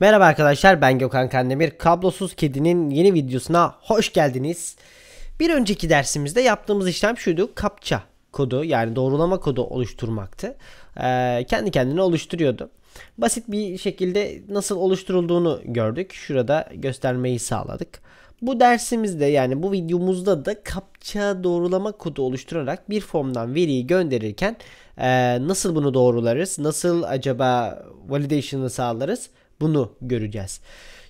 Merhaba arkadaşlar ben Gökhan Kandemir. Kablosuz kedinin yeni videosuna hoş geldiniz. Bir önceki dersimizde yaptığımız işlem şuydu. Kapça kodu yani doğrulama kodu oluşturmaktı. Ee, kendi kendine oluşturuyordu. Basit bir şekilde nasıl oluşturulduğunu gördük. Şurada göstermeyi sağladık. Bu dersimizde yani bu videomuzda da kapça doğrulama kodu oluşturarak bir formdan veriyi gönderirken e, nasıl bunu doğrularız? Nasıl acaba validation'ı sağlarız? Bunu göreceğiz.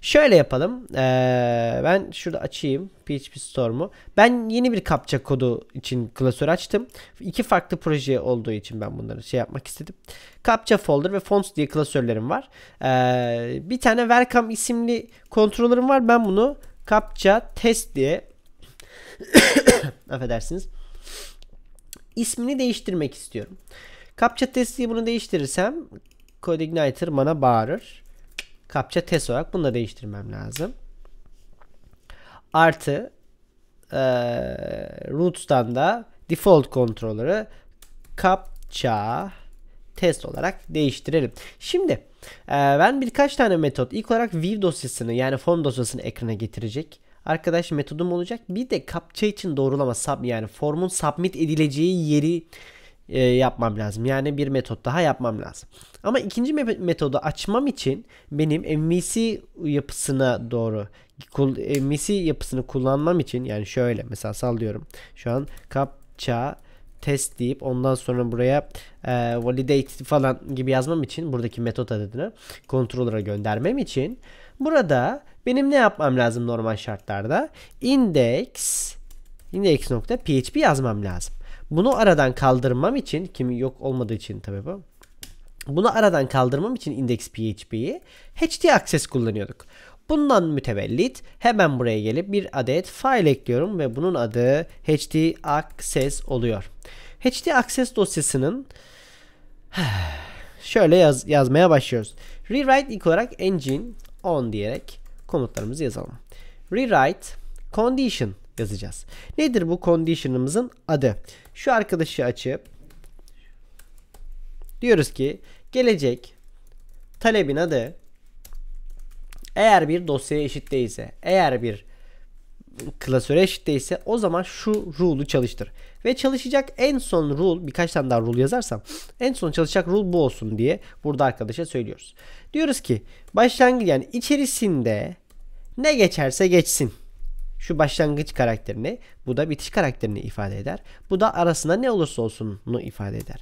Şöyle yapalım. Ee, ben şurada açayım PHP Storm'u. Ben yeni bir kapça kodu için klasör açtım. İki farklı proje olduğu için ben bunları şey yapmak istedim. Kapça folder ve fonts diye klasörlerim var. Ee, bir tane welcome isimli kontrolörüm var. Ben bunu kapça test diye affedersiniz ismini değiştirmek istiyorum. Kapça testi bunu değiştirirsem CodeIgniter bana bağırır. Kapça test olarak bunu da değiştirmem lazım. Artı e, roots'tan da default kontrolörü kapça test olarak değiştirelim. Şimdi e, ben birkaç tane metot ilk olarak view dosyasını yani form dosyasını ekrana getirecek. Arkadaş metodum olacak. Bir de kapça için doğrulama sub yani formun submit edileceği yeri e, yapmam lazım. Yani bir metot daha yapmam lazım. Ama ikinci metodu açmam için benim MVC yapısına doğru MVC yapısını kullanmam için yani şöyle mesela sallıyorum. Şu an captcha test deyip ondan sonra buraya e, validate falan gibi yazmam için buradaki metot adını controller'a göndermem için burada benim ne yapmam lazım normal şartlarda? index index.php yazmam lazım. Bunu aradan kaldırmam için kimi yok olmadığı için tabii bu. Bunu aradan kaldırmam için index PHP'yi HD access kullanıyorduk. Bundan mütevellit hemen buraya gelip bir adet file ekliyorum ve bunun adı HD access oluyor. HD access dosyasının şöyle yaz, yazmaya başlıyoruz. Rewrite ilk olarak engine on diyerek komutlarımızı yazalım. Rewrite condition yazacağız. Nedir bu condition'ımızın adı? Şu arkadaşı açıp diyoruz ki gelecek talebin adı eğer bir dosyaya eşit değilse, eğer bir klasöre eşit değilse o zaman şu rule'u çalıştır. Ve çalışacak en son rule birkaç tane daha rule yazarsam en son çalışacak rule bu olsun diye burada arkadaşa söylüyoruz. Diyoruz ki başlangıç yani içerisinde ne geçerse geçsin. Şu başlangıç karakterini, bu da bitiş karakterini ifade eder. Bu da arasında ne olursa olsunu ifade eder.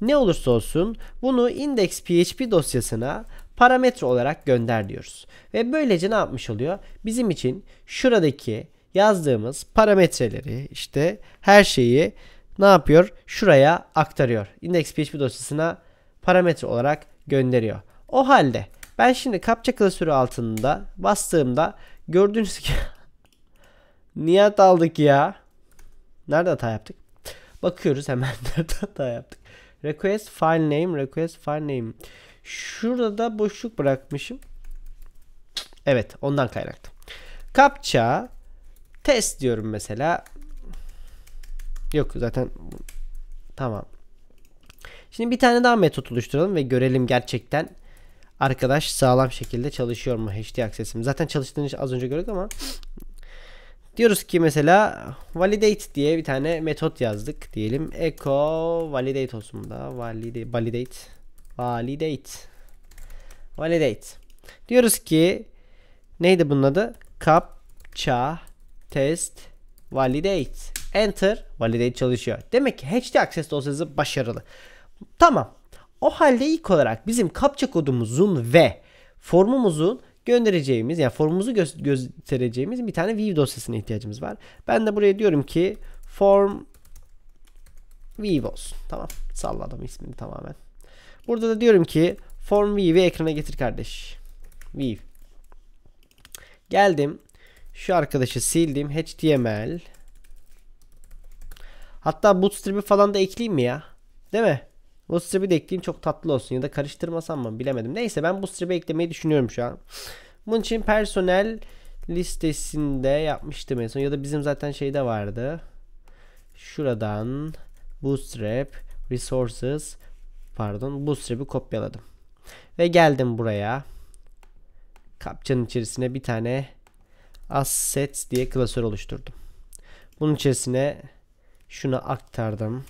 Ne olursa olsun bunu index.php dosyasına parametre olarak gönder diyoruz. Ve böylece ne yapmış oluyor? Bizim için şuradaki yazdığımız parametreleri işte her şeyi ne yapıyor? Şuraya aktarıyor. Index.php dosyasına parametre olarak gönderiyor. O halde ben şimdi kapça klasörü altında bastığımda gördüğünüz gibi Niyat aldık ya. Nerede hata yaptık? Bakıyoruz hemen nerede hata yaptık. Request file name, request file name. Şurada da boşluk bırakmışım. Evet, ondan kaynaklı. Kapça test diyorum mesela. Yok zaten tamam. Şimdi bir tane daha metot oluşturalım ve görelim gerçekten arkadaş sağlam şekilde çalışıyor mu HD aksesim. Zaten çalıştığını az önce gördük ama Diyoruz ki mesela validate diye bir tane metot yazdık diyelim. Echo validate olsun da. Validate validate validate validate. Diyoruz ki neydi bunun adı? captcha test validate. Enter validate çalışıyor. Demek ki HD access dosyası başarılı. Tamam. O halde ilk olarak bizim captcha kodumuzun ve formumuzun göndereceğimiz yani formumuzu gö- göstereceğimiz bir tane view dosyasına ihtiyacımız var. Ben de buraya diyorum ki form view olsun. Tamam. Salladım ismini tamamen. Burada da diyorum ki form view'i ekrana getir kardeş. View. Geldim. Şu arkadaşı sildim. HTML. Hatta bootstrap'i falan da ekleyeyim mi ya? Değil mi? Bu strip'i de ekleyeyim çok tatlı olsun ya da karıştırmasam mı bilemedim. Neyse ben bu strip'i eklemeyi düşünüyorum şu an. Bunun için personel listesinde yapmıştım en son ya da bizim zaten şeyde vardı. Şuradan bootstrap resources pardon bootstrap'i kopyaladım. Ve geldim buraya. Kapçanın içerisine bir tane assets diye klasör oluşturdum. Bunun içerisine şunu aktardım.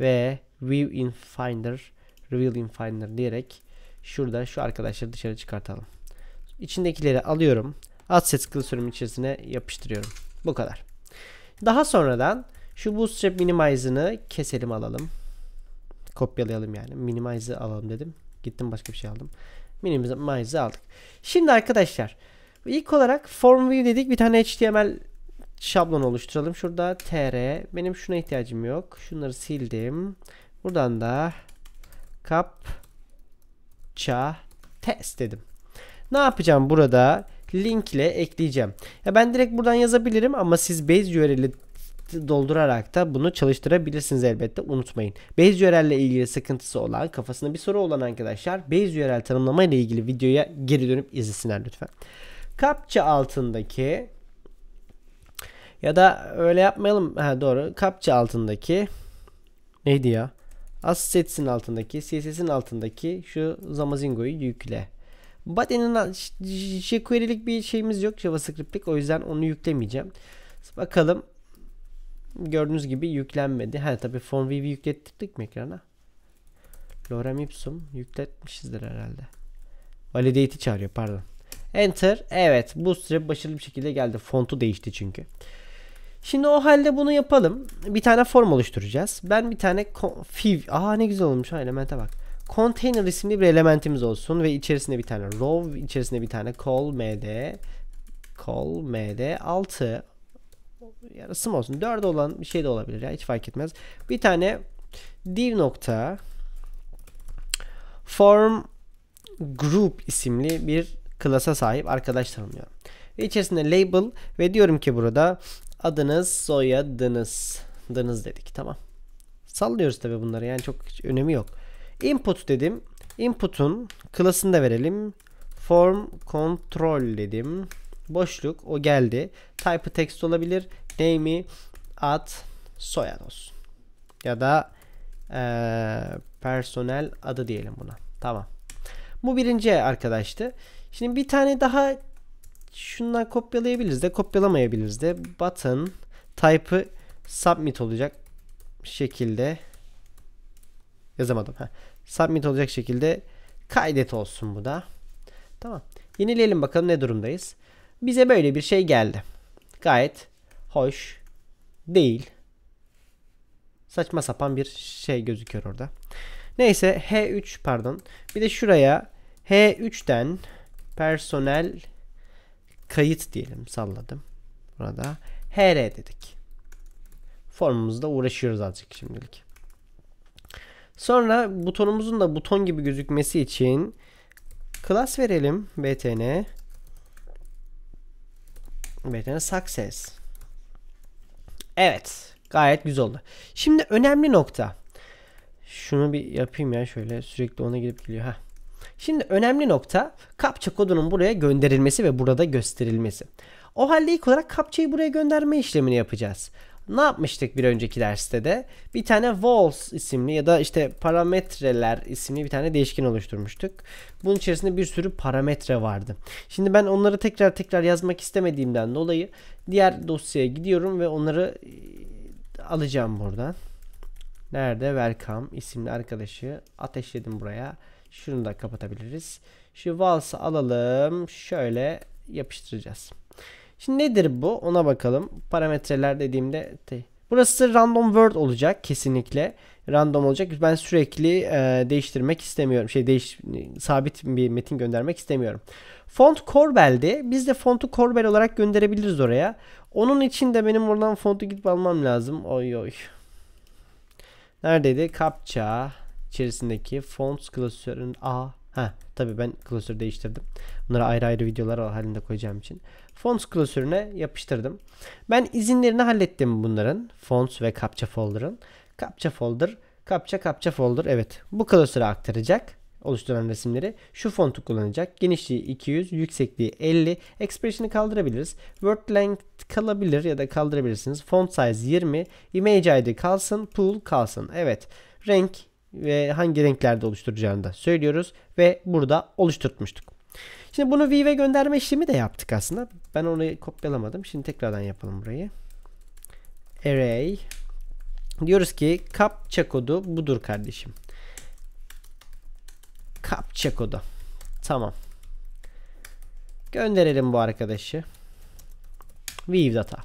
Ve view in finder reveal in finder diyerek şurada şu arkadaşları dışarı çıkartalım. İçindekileri alıyorum. Assets klasörümün içerisine yapıştırıyorum. Bu kadar. Daha sonradan şu bootstrap minimize'ını keselim alalım. Kopyalayalım yani. Minimize'ı alalım dedim. Gittim başka bir şey aldım. Minimize'ı aldık. Şimdi arkadaşlar ilk olarak form view dedik. Bir tane HTML şablon oluşturalım. Şurada tr. Benim şuna ihtiyacım yok. Şunları sildim. Buradan da kapça test dedim. Ne yapacağım burada? Link ile ekleyeceğim. Ya ben direkt buradan yazabilirim ama siz base URL'i doldurarak da bunu çalıştırabilirsiniz elbette unutmayın. Base URL ile ilgili sıkıntısı olan kafasında bir soru olan arkadaşlar Base URL tanımlama ile ilgili videoya geri dönüp izlesinler lütfen. Kapça altındaki ya da öyle yapmayalım. Ha doğru. Kapça altındaki neydi ya? Assets'in altındaki, CSS'in altındaki şu Zamazingo'yu yükle. Body'nin jQuery'lik bir şeyimiz yok JavaScript'lik o yüzden onu yüklemeyeceğim. Bakalım. Gördüğünüz gibi yüklenmedi. Ha tabi form view'i yüklettirdik mi ekrana? Lorem ipsum yükletmişizdir herhalde. Validate'i çağırıyor pardon. Enter. Evet. Bootstrap başarılı bir şekilde geldi. Fontu değişti çünkü. Şimdi o halde bunu yapalım. Bir tane form oluşturacağız. Ben bir tane fiv. Aa ne güzel olmuş ha elemente bak. Container isimli bir elementimiz olsun ve içerisinde bir tane row, içerisinde bir tane call md call md 6 yarısı mı olsun? 4 olan bir şey de olabilir ya hiç fark etmez. Bir tane div nokta form group isimli bir klasa sahip arkadaşlarım diyorum. Ve içerisinde label ve diyorum ki burada Adınız, soyadınız. Dınız dedik. Tamam. Sallıyoruz tabi bunları. Yani çok önemi yok. Input dedim. Input'un klasını da verelim. Form control dedim. Boşluk o geldi. Type text olabilir. Name'i ad soyad olsun. Ya da ee, personel adı diyelim buna. Tamam. Bu birinci arkadaştı. Şimdi bir tane daha şundan kopyalayabiliriz de kopyalamayabiliriz de button type'ı submit olacak şekilde yazamadım. Heh. Submit olacak şekilde kaydet olsun bu da. Tamam. Yenileyelim bakalım ne durumdayız. Bize böyle bir şey geldi. Gayet hoş değil. Saçma sapan bir şey gözüküyor orada. Neyse H3 pardon. Bir de şuraya H3'ten personel kayıt diyelim salladım. Burada HR dedik. Formumuzda uğraşıyoruz azıcık şimdilik. Sonra butonumuzun da buton gibi gözükmesi için class verelim btn btn success. Evet, gayet güzel oldu. Şimdi önemli nokta. Şunu bir yapayım ya şöyle sürekli ona gidip geliyor ha. Şimdi önemli nokta kapça kodunun buraya gönderilmesi ve burada gösterilmesi. O halde ilk olarak kapçayı buraya gönderme işlemini yapacağız. Ne yapmıştık bir önceki derste de? Bir tane walls isimli ya da işte parametreler isimli bir tane değişken oluşturmuştuk. Bunun içerisinde bir sürü parametre vardı. Şimdi ben onları tekrar tekrar yazmak istemediğimden dolayı diğer dosyaya gidiyorum ve onları e, alacağım buradan. Nerede? Welcome isimli arkadaşı ateşledim buraya. Şunu da kapatabiliriz. Şu valsı alalım. Şöyle yapıştıracağız. Şimdi nedir bu? Ona bakalım. Parametreler dediğimde burası random word olacak kesinlikle. Random olacak. Ben sürekli e, değiştirmek istemiyorum. Şey değiş sabit bir metin göndermek istemiyorum. Font Corbel'di. Biz de fontu Corbel olarak gönderebiliriz oraya. Onun için de benim oradan fontu gidip almam lazım. Oy oy. Neredeydi? Kapça içerisindeki fonts klasörün A Ha tabii ben klasör değiştirdim. Bunları ayrı ayrı videolar halinde koyacağım için. Fonts klasörüne yapıştırdım. Ben izinlerini hallettim bunların. Fonts ve captcha folder'ın. Captcha folder, captcha captcha folder evet. Bu klasöre aktaracak oluşturan resimleri şu fontu kullanacak. Genişliği 200, yüksekliği 50. Expression'ı kaldırabiliriz. Word length kalabilir ya da kaldırabilirsiniz. Font size 20. Image ID kalsın, pool kalsın. Evet. Renk ve hangi renklerde oluşturacağını da söylüyoruz ve burada oluşturtmuştuk. Şimdi bunu view'e gönderme işlemi de yaptık aslında. Ben onu kopyalamadım. Şimdi tekrardan yapalım burayı. Array diyoruz ki kapça kodu budur kardeşim. Kapça kodu. Tamam. Gönderelim bu arkadaşı. Vive data.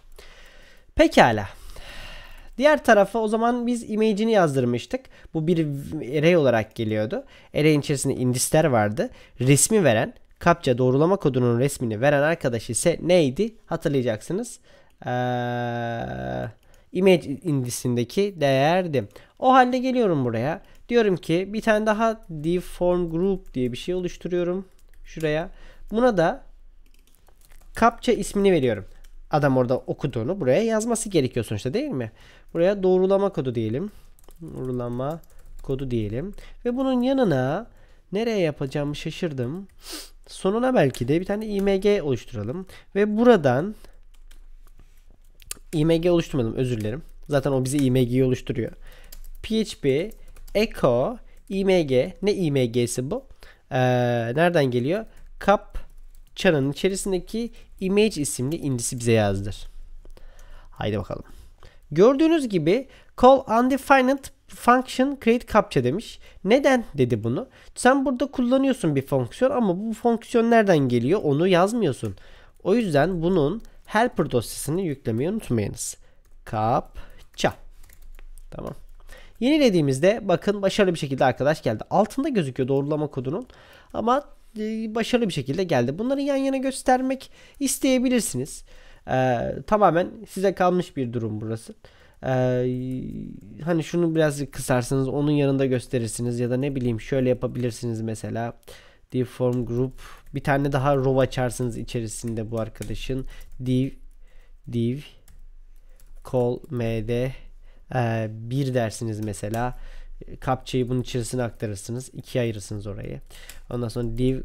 Pekala. Diğer tarafa o zaman biz image'ini yazdırmıştık. Bu bir array olarak geliyordu. Array'in içerisinde indisler vardı. Resmi veren captcha doğrulama kodunun resmini veren arkadaş ise neydi hatırlayacaksınız. Ee, image indisindeki değerdi. O halde geliyorum buraya. Diyorum ki bir tane daha deform group diye bir şey oluşturuyorum. Şuraya. Buna da captcha ismini veriyorum. Adam orada okuduğunu buraya yazması gerekiyor sonuçta değil mi? Buraya doğrulama kodu diyelim. Doğrulama kodu diyelim. Ve bunun yanına nereye yapacağımı şaşırdım. Sonuna belki de bir tane img oluşturalım. Ve buradan img oluşturmadım özür dilerim. Zaten o bize img'yi oluşturuyor. php echo img ne img'si bu? Ee, nereden geliyor? Capça'nın içerisindeki image isimli indisi bize yazdır. Haydi bakalım. Gördüğünüz gibi call undefined function create captcha demiş. Neden dedi bunu? Sen burada kullanıyorsun bir fonksiyon ama bu fonksiyon nereden geliyor onu yazmıyorsun. O yüzden bunun helper dosyasını yüklemeyi unutmayınız. Captcha. Tamam. Yenilediğimizde bakın başarılı bir şekilde arkadaş geldi. Altında gözüküyor doğrulama kodunun. Ama e, başarılı bir şekilde geldi. Bunları yan yana göstermek isteyebilirsiniz. Ee, tamamen size kalmış bir durum burası. Ee, hani şunu birazcık kısarsınız onun yanında gösterirsiniz ya da ne bileyim şöyle yapabilirsiniz mesela div form group bir tane daha row açarsınız içerisinde bu arkadaşın div div call md e, bir dersiniz mesela kapçayı bunun içerisine aktarırsınız ikiye ayırırsınız orayı ondan sonra div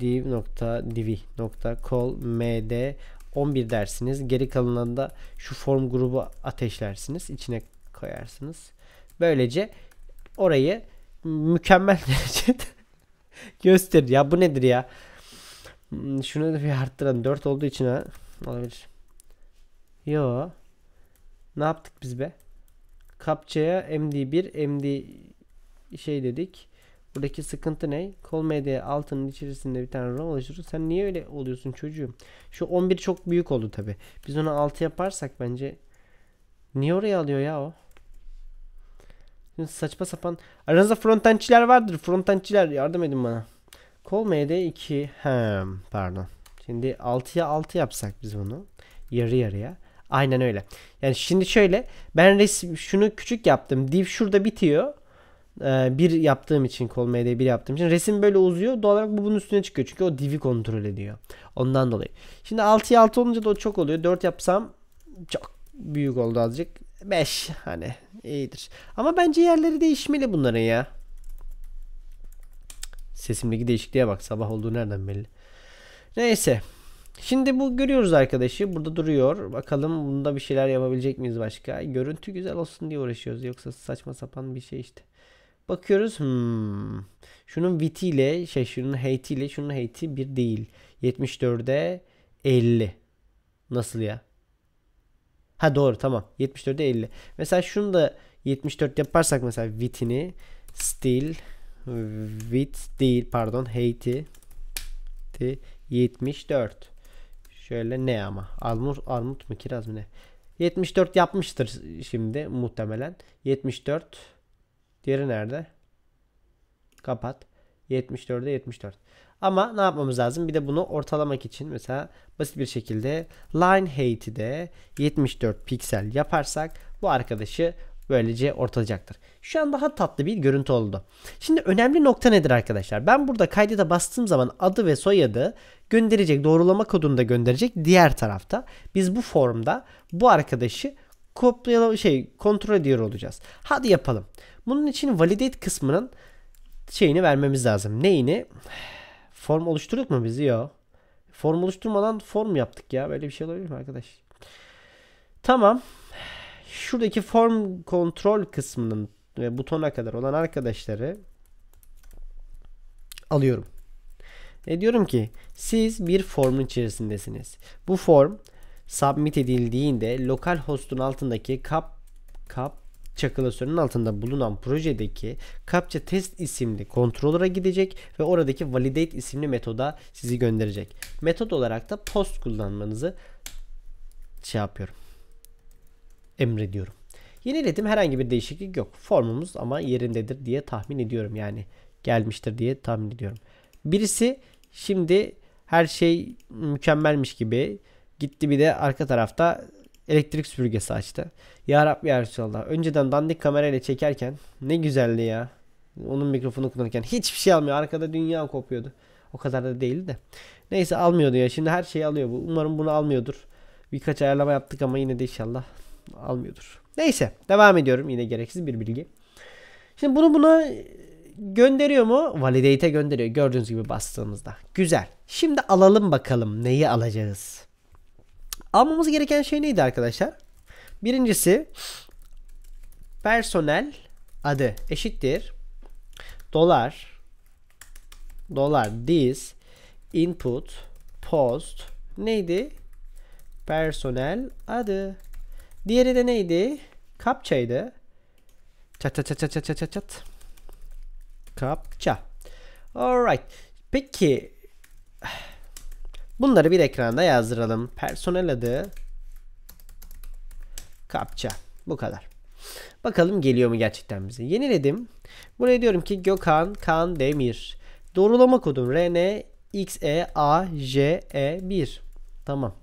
div nokta divi nokta call md 11 dersiniz. Geri kalanında şu form grubu ateşlersiniz. içine koyarsınız. Böylece orayı mükemmel derecede gösterir. Ya bu nedir ya? Hmm, şunu da bir arttıralım. 4 olduğu için ha. Olabilir. Yo. Ne yaptık biz be? Kapçaya MD1, MD şey dedik. Buradaki sıkıntı ne? Kol medya altının içerisinde bir tane RAM oluşturur. Sen niye öyle oluyorsun çocuğum? Şu 11 çok büyük oldu tabi. Biz onu 6 yaparsak bence niye oraya alıyor ya o? saçma sapan aranızda frontendçiler vardır. Frontendçiler yardım edin bana. Kol MD 2 hem pardon. Şimdi 6'ya 6 yapsak biz bunu. Yarı yarıya. Aynen öyle. Yani şimdi şöyle ben resim şunu küçük yaptım. Div şurada bitiyor. Ee, bir yaptığım için kol md bir yaptığım için resim böyle uzuyor. Doğal olarak bu bunun üstüne çıkıyor. Çünkü o divi kontrol ediyor. Ondan dolayı. Şimdi 6'ya 6 olunca da o çok oluyor. 4 yapsam çok büyük oldu azıcık. 5 hani iyidir. Ama bence yerleri değişmeli bunların ya. Sesimdeki değişikliğe bak. Sabah olduğu nereden belli. Neyse. Şimdi bu görüyoruz arkadaşı. Burada duruyor. Bakalım bunda bir şeyler yapabilecek miyiz başka? Görüntü güzel olsun diye uğraşıyoruz. Yoksa saçma sapan bir şey işte. Bakıyoruz hmm. Şunun ile, şey şunun ile, şunun heyti bir değil. 74'e 50. Nasıl ya? Ha doğru tamam. 74'e 50. Mesela şunu da 74 yaparsak mesela vitini still with değil pardon heyti 74. Şöyle ne ama? Armut, armut mu kiraz mı ne? 74 yapmıştır şimdi muhtemelen. 74 Diğeri nerede? Kapat. 74'e 74. Ama ne yapmamız lazım? Bir de bunu ortalamak için mesela basit bir şekilde line height'i de 74 piksel yaparsak bu arkadaşı böylece ortalayacaktır. Şu an daha tatlı bir görüntü oldu. Şimdi önemli nokta nedir arkadaşlar? Ben burada kaydete bastığım zaman adı ve soyadı gönderecek, doğrulama kodunu da gönderecek diğer tarafta. Biz bu formda bu arkadaşı kopyala şey kontrol ediyor olacağız. Hadi yapalım. Bunun için validate kısmının şeyini vermemiz lazım. Neyini? Form oluşturduk mu biz? Yok. Form oluşturmadan form yaptık ya. Böyle bir şey olabilir mi arkadaş? Tamam. Şuradaki form kontrol kısmının ve butona kadar olan arkadaşları alıyorum. E diyorum ki siz bir formun içerisindesiniz. Bu form submit edildiğinde lokal host'un altındaki kap kap çakılasörünün altında bulunan projedeki captcha test isimli kontrolöre gidecek ve oradaki validate isimli metoda sizi gönderecek. Metot olarak da post kullanmanızı şey yapıyorum. Emrediyorum. Yeniledim herhangi bir değişiklik yok. Formumuz ama yerindedir diye tahmin ediyorum. Yani gelmiştir diye tahmin ediyorum. Birisi şimdi her şey mükemmelmiş gibi Gitti bir de arka tarafta elektrik süpürgesi açtı. Ya Rabbi ya Resulallah. Önceden dandik kamerayla çekerken ne güzeldi ya. Onun mikrofonu kullanırken hiçbir şey almıyor. Arkada dünya kopuyordu. O kadar da değildi de. Neyse almıyordu ya. Şimdi her şeyi alıyor bu. Umarım bunu almıyordur. Birkaç ayarlama yaptık ama yine de inşallah almıyordur. Neyse devam ediyorum. Yine gereksiz bir bilgi. Şimdi bunu buna gönderiyor mu? Validate'e gönderiyor. Gördüğünüz gibi bastığımızda. Güzel. Şimdi alalım bakalım neyi alacağız. Almamız gereken şey neydi arkadaşlar? Birincisi personel adı eşittir dolar dolar this input post neydi? Personel adı. Diğeri de neydi? Kapçaydı. Çat çat çat çat çat çat çat. Kapça. Alright. Peki Bunları bir ekranda yazdıralım. Personel adı kapça. Bu kadar. Bakalım geliyor mu gerçekten bize. Yeniledim. Buraya diyorum ki Gökhan Kan Demir. Doğrulama kodum RN XE A J E 1. Tamam.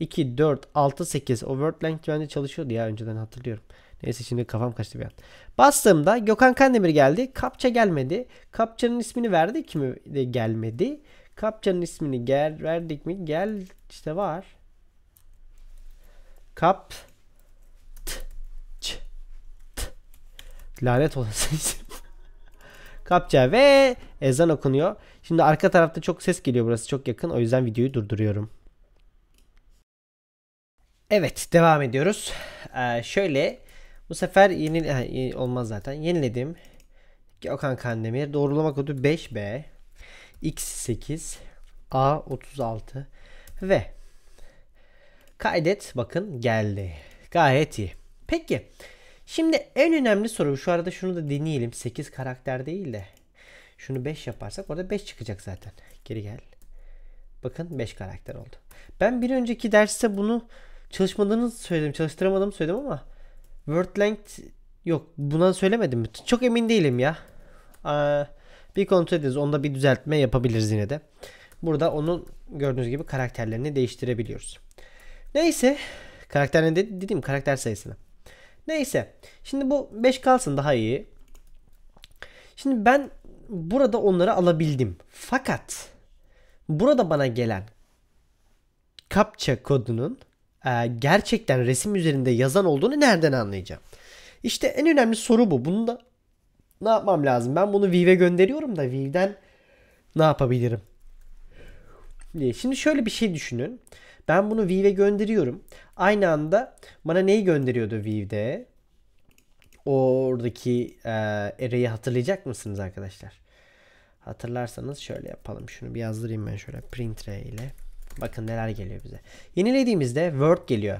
2 4 6 8 o word length bende çalışıyordu ya önceden hatırlıyorum. Neyse şimdi kafam kaçtı bir an. Bastığımda Gökhan Kandemir geldi. Kapça gelmedi. Kapçanın ismini verdi. Kimi de gelmedi. Kapçanın ismini gel verdik mi? Gel işte var. Kap t, ç, t. Lanet olası isim. Kapça ve ezan okunuyor. Şimdi arka tarafta çok ses geliyor burası çok yakın. O yüzden videoyu durduruyorum. Evet devam ediyoruz. Ee, şöyle bu sefer yeni olmaz zaten. Yeniledim. Gökhan Kandemir doğrulama kodu 5B. X8 A36 ve kaydet bakın geldi. Gayet iyi. Peki şimdi en önemli soru şu arada şunu da deneyelim. 8 karakter değil de şunu 5 yaparsak orada 5 çıkacak zaten. Geri gel. Bakın 5 karakter oldu. Ben bir önceki derste bunu çalışmadığını söyledim. Çalıştıramadığımı söyledim ama word length yok. Buna söylemedim mi? Çok emin değilim ya. Aa, bir kontrol ederiz. Onda bir düzeltme yapabiliriz yine de. Burada onun gördüğünüz gibi karakterlerini değiştirebiliyoruz. Neyse. Karakterlerini de, dediğim karakter sayısını. Neyse. Şimdi bu 5 kalsın daha iyi. Şimdi ben burada onları alabildim. Fakat burada bana gelen CAPTCHA kodunun e, gerçekten resim üzerinde yazan olduğunu nereden anlayacağım? İşte en önemli soru bu. Bunu da ne yapmam lazım? Ben bunu Vive gönderiyorum da Vive'den ne yapabilirim? Ee, şimdi şöyle bir şey düşünün. Ben bunu Vive gönderiyorum. Aynı anda bana neyi gönderiyordu Vive'de? Oradaki e, array'i hatırlayacak mısınız arkadaşlar? Hatırlarsanız şöyle yapalım. Şunu bir yazdırayım ben şöyle print array ile. Bakın neler geliyor bize. Yenilediğimizde word geliyor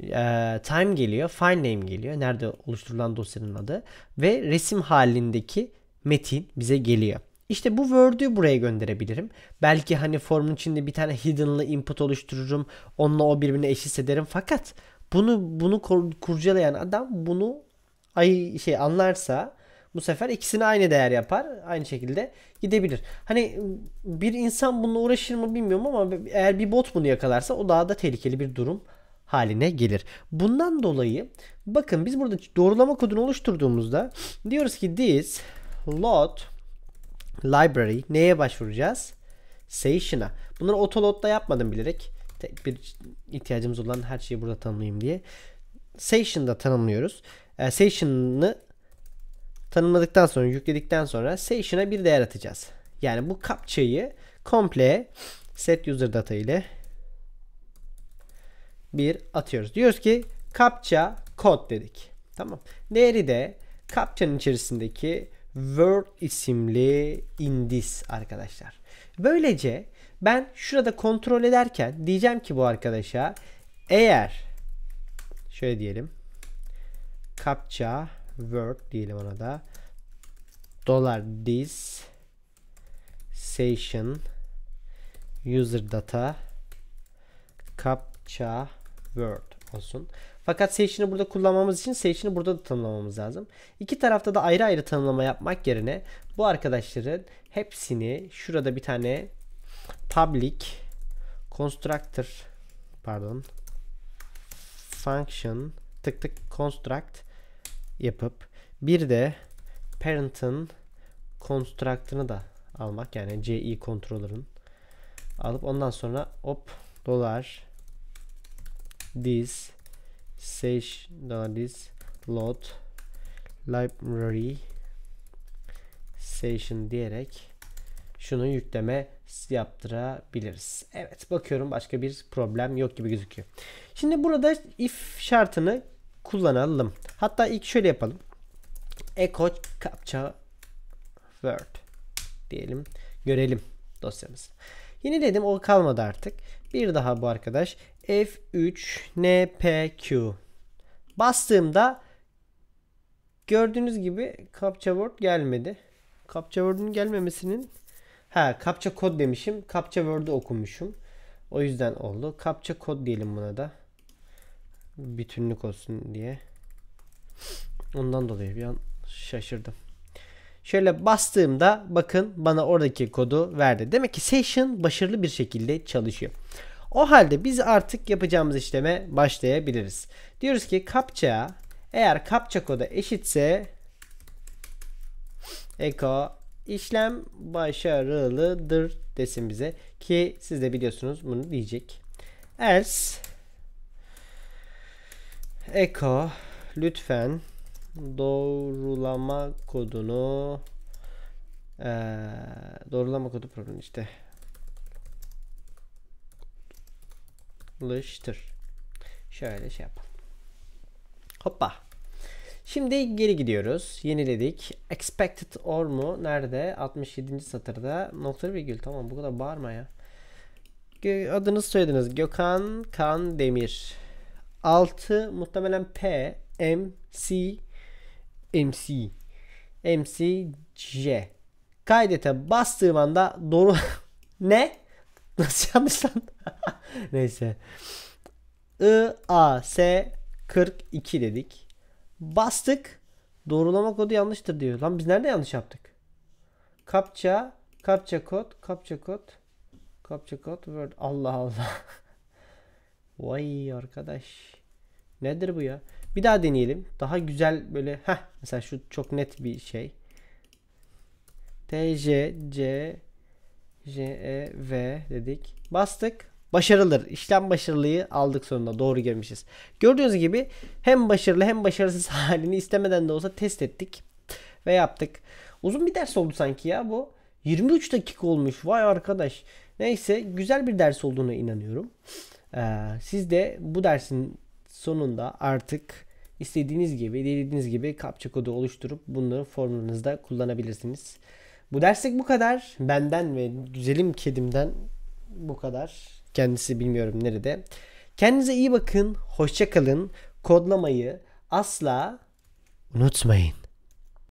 e, time geliyor, file name geliyor. Nerede oluşturulan dosyanın adı ve resim halindeki metin bize geliyor. İşte bu Word'ü buraya gönderebilirim. Belki hani formun içinde bir tane hidden'lı input oluştururum. Onunla o birbirine eşit ederim. Fakat bunu bunu kur, kurcalayan adam bunu ay şey anlarsa bu sefer ikisini aynı değer yapar. Aynı şekilde gidebilir. Hani bir insan bununla uğraşır mı bilmiyorum ama eğer bir bot bunu yakalarsa o daha da tehlikeli bir durum haline gelir. Bundan dolayı bakın biz burada doğrulama kodunu oluşturduğumuzda diyoruz ki this load library neye başvuracağız? Session'a. Bunları otolot'ta yapmadım bilerek. Tek bir ihtiyacımız olan her şeyi burada tanımlayayım diye. Session'da tanımlıyoruz. E, ee, session'ı tanımladıktan sonra yükledikten sonra session'a bir değer atacağız. Yani bu kapçayı komple set user data ile bir atıyoruz. Diyoruz ki captcha kod dedik. Tamam. neri de captcha'nın içerisindeki word isimli indis arkadaşlar. Böylece ben şurada kontrol ederken diyeceğim ki bu arkadaşa eğer şöyle diyelim captcha word diyelim ona da dolar this session user data captcha word olsun. Fakat seçini burada kullanmamız için seçini burada da tanımlamamız lazım. İki tarafta da ayrı ayrı tanımlama yapmak yerine bu arkadaşların hepsini şurada bir tane public constructor pardon function tık tık construct yapıp bir de parent'ın constructor'ını da almak yani ci controller'ın alıp ondan sonra hop dolar this seç daha this load library session diyerek şunu yükleme yaptırabiliriz. Evet bakıyorum başka bir problem yok gibi gözüküyor. Şimdi burada if şartını kullanalım. Hatta ilk şöyle yapalım. Echo captcha word diyelim. Görelim dosyamızı. Yine dedim o kalmadı artık. Bir daha bu arkadaş F3 NPQ bastığımda gördüğünüz gibi captcha word gelmedi. Captcha word'un gelmemesinin ha captcha kod demişim. Captcha word'u okumuşum. O yüzden oldu. Captcha kod diyelim buna da. Bütünlük olsun diye. Ondan dolayı bir an şaşırdım. Şöyle bastığımda bakın bana oradaki kodu verdi. Demek ki session başarılı bir şekilde çalışıyor. O halde biz artık yapacağımız işleme başlayabiliriz. Diyoruz ki kapça eğer kapça koda eşitse eko işlem başarılıdır desin bize ki siz de biliyorsunuz bunu diyecek. Else eko lütfen doğrulama kodunu ee, doğrulama kodu problemi işte çalıştır. Şöyle şey yapalım. Hoppa. Şimdi geri gidiyoruz. Yeniledik. Expected or mu? Nerede? 67. satırda. Nokta virgül. Tamam bu kadar bağırma ya. Adınız söylediniz. Gökhan Kan Demir. 6 muhtemelen P. M. C. MC. MC. J. Kaydete bastığım anda doğru... ne? Nasıl yanlış lan? Neyse. I, A, S, 42 dedik. Bastık. Doğrulama kodu yanlıştır diyor. Lan biz nerede yanlış yaptık? Kapça, kapça kod, kapça kod, kapça kod, word. Allah Allah. Vay arkadaş. Nedir bu ya? Bir daha deneyelim. Daha güzel böyle ha mesela şu çok net bir şey. T J C J, E, V dedik. Bastık. başarılıdır. İşlem başarılıyı aldık sonunda. Doğru girmişiz. Gördüğünüz gibi hem başarılı hem başarısız halini istemeden de olsa test ettik. Ve yaptık. Uzun bir ders oldu sanki ya bu. 23 dakika olmuş. Vay arkadaş. Neyse güzel bir ders olduğuna inanıyorum. Ee, siz de bu dersin sonunda artık istediğiniz gibi, dilediğiniz gibi kapça kodu oluşturup bunları formunuzda kullanabilirsiniz. Bu derslik bu kadar. Benden ve güzelim kedimden bu kadar. Kendisi bilmiyorum nerede. Kendinize iyi bakın. Hoşça kalın. Kodlamayı asla unutmayın.